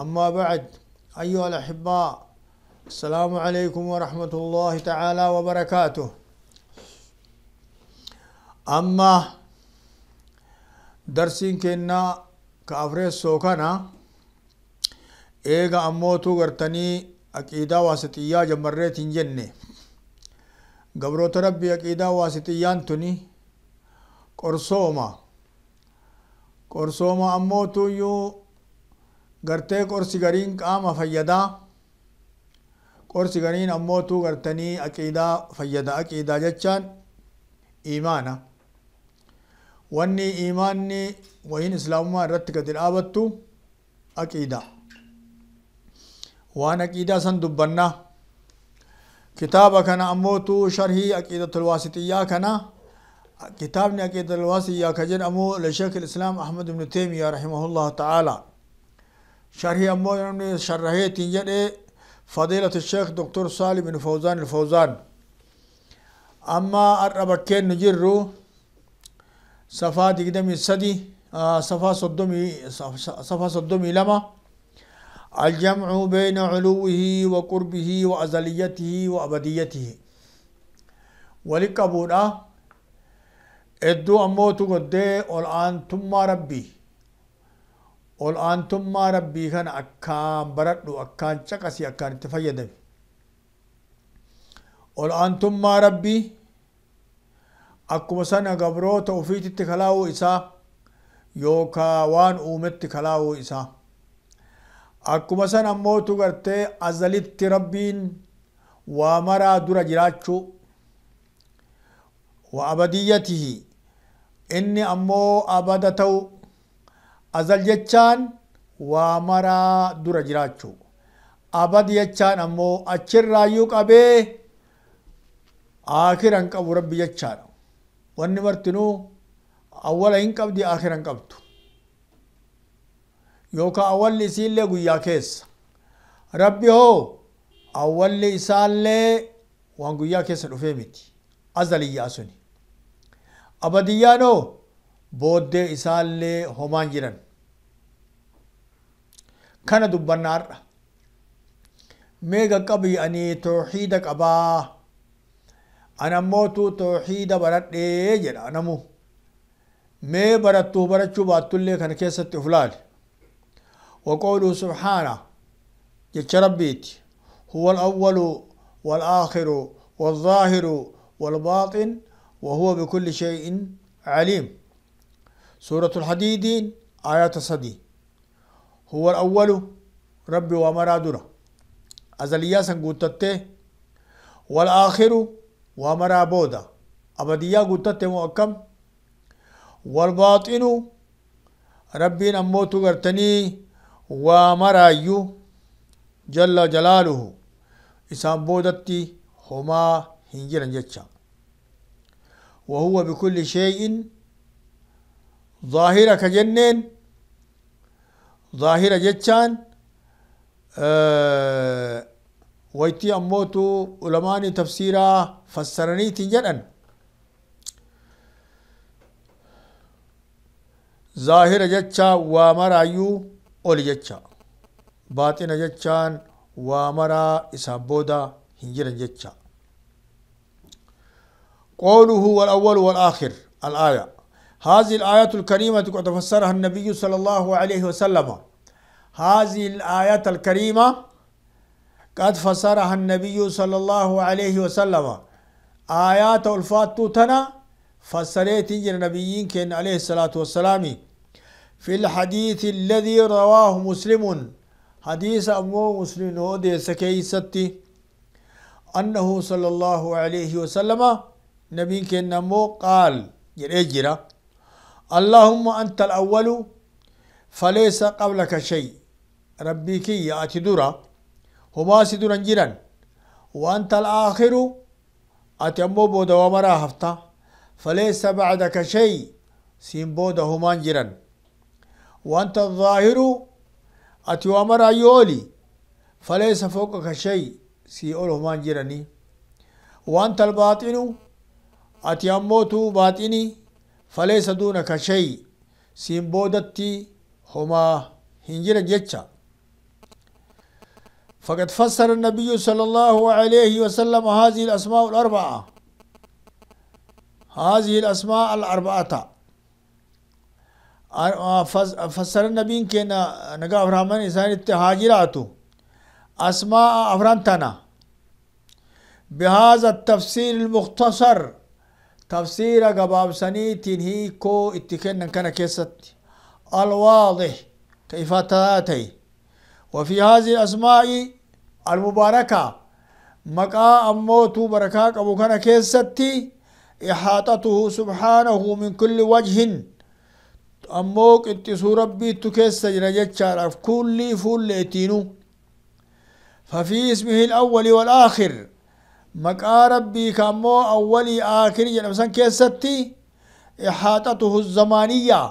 أما بعد أيها الأحباء السلام عليكم ورحمة الله تعالى وبركاته أما درسين كنا كأفريس سوكنا إيغا أموتو غرتني أكيدا واسطية جمرت جنة قبروت ربي أكيدا واسطية أنتني قرصوما قرصوما أموتو يو gartee qorsi gariin qaama fayyadaa qorsi gariin ammootu gartanii aqiidaa fayyada aqiidaa jechaan imaana wanni imaanni wayin islaamummaa irratti gadi dhaabattu aqiidaa waan aqiidaa san dubbannaa kitaaba kana ammootu sharhii aqiidatul waasixiyyaa kana kitaabni aqiidatul waasixiyyaa ka jedhamu lesheekh islaam ahmad ibnu teymiyaa rahimahu llahu ta'aalaa شرحي أمو يعني شرحي تنجد فضيلة الشيخ دكتور صالح بن فوزان الفوزان أما الربكين نجر صفا دقدمي السدي صفا صدمي صفا صدمي لما الجمع بين علوه وقربه وأزليته وأبديته ولكبونا إدو أموتو قد دي آن ثم ربي ol aantummaa rabbii kana akkaan baradhu akkaan caqasi akkaan itti fayyadame ol aantummaa rabbii akkuma sana gabroota ofiititti kalaa'uu isaa yookaa waan uumetti kalaa'uu isaa akkuma sana ammootu gartee azalitti rabbiin waa maraa dura jiraachuu wa abadiyyatihi inni ammoo abada ta'u azal jechaan waa maraa dura jiraachuu abad jechaan ammoo achirraayyuu qabee aakiran qabu rabbi jechaadha wanni martinuu awwala hin qabdi aakiran qabdu yookaan awwalli isiillee guyyaa keessa rabbi hoo awwalli isaallee waan guyyaa keessa dhufee miti azaliyyaa suni abadiyyaan hoo booddee isaallee homaan jiran كان دبنار ميغا قبي أني توحيدك أبا أنا موتو توحيد برد إيجر أنا مو مي برتو برتشو باتولي كان كيسة تفلال وقوله سبحانه جتش ربيتي هو الأول والآخر والظاهر والباطن وهو بكل شيء عليم سورة الحديدين آيات صدي هو الأول ربي ومرا درا أزليا سنقوتت والآخر ومرا بودا أبديا قوتت مؤكم والباطن ربي نموت قرتني ومرا يو جل جلاله إسان بودتي هما هنجر جتشا وهو بكل شيء ظاهرة جنين ظاهرة جتان أه ويتي أموتو علماني تفسيرا فسرني تنجدن ظاهرة جتشا أيو أول جتشا باطنة جتشان وامر إسابودا هنجر جتشا قوله هو الأول والآخر الآية هذه الآية الكريمة قد فسرها النبي صلى الله عليه وسلم هذه الآية الكريمة قد فسرها النبي صلى الله عليه وسلم آيات الفاتو تنا فسرت النبيين كان عليه الصلاة والسلام في الحديث الذي رواه مسلم حديث أبو مسلم ودي سكي ستي أنه صلى الله عليه وسلم نبي كان أمو قال جرى اللهم أنت الأول فليس قبلك شيء ربي كي أتي درا هما سدرا جيران وأنت الآخر أتمو بودا ومرا هفتا فليس بعدك شيء سين بودا هما جيران وأنت الظاهر أتي ومرا يولي فليس فوقك شيء سي أول هما جيراني وأنت الباطن أتي أموتو باطني فليس دونك شيء سين بودتي هما هنجر جيتشا فقد فسر النبي صلى الله عليه وسلم هذه الأسماء الأربعة هذه الأسماء الأربعة آه، فسر النبي كنا نجا أفرامن إنسان التهاجرات أسماء أفرامتنا بهذا التفسير المختصر تفسير قباب سنيتين هي كو اتكن كان كيست الواضح كيف تاتي وفي هذه الأسماء المباركة مقا أموتو بركة أبو كان كيستي إحاطته سبحانه من كل وجه أموك اتسو ربي تكيس جرجتشار كل فول اتينو ففي اسمه الأول والآخر مقا ربي كامو أولي آخر جنبسان كيستي إحاطته الزمانية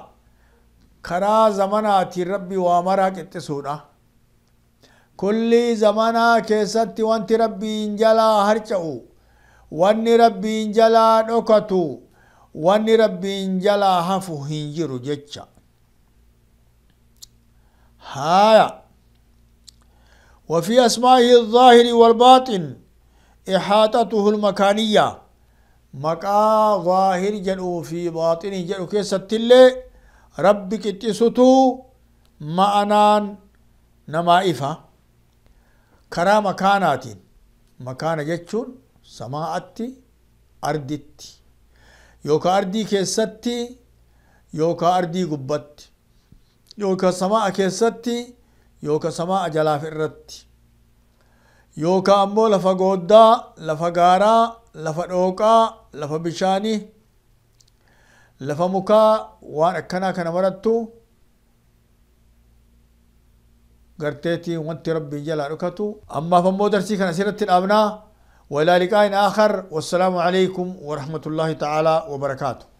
كرا زمانات ربي وامرك اتسونا كل زمانا كيساتي وانت ربي انجلا هرچو واني ربي انجلا نكتو واني ربي انجلا هفو هنجيرو جتشا هايا وفي أسمائه الظاهر والباطن إحاطته المكانية مكا ظاهر جنو في باطن جنو كيساتي اللي ربك اتسطو معنان نمائفه karaa makaanaatiin makaana jechuun samaa'atti arditti yookaan ardii keessatti yookaan ardii gubbatti yookaan samaa'a keessatti yookaan samaa'a jalaaf irratti yookaan ammoo lafa gooddaa lafa gaaraa lafa dhooqaa lafa bishaanii lafa mukaa waan akkanaa kana marattu قرتيتي وانت ربي جل ركتو أما فمو درسي كان سيرة الأبناء وإلى لقاء آخر والسلام عليكم ورحمة الله تعالى وبركاته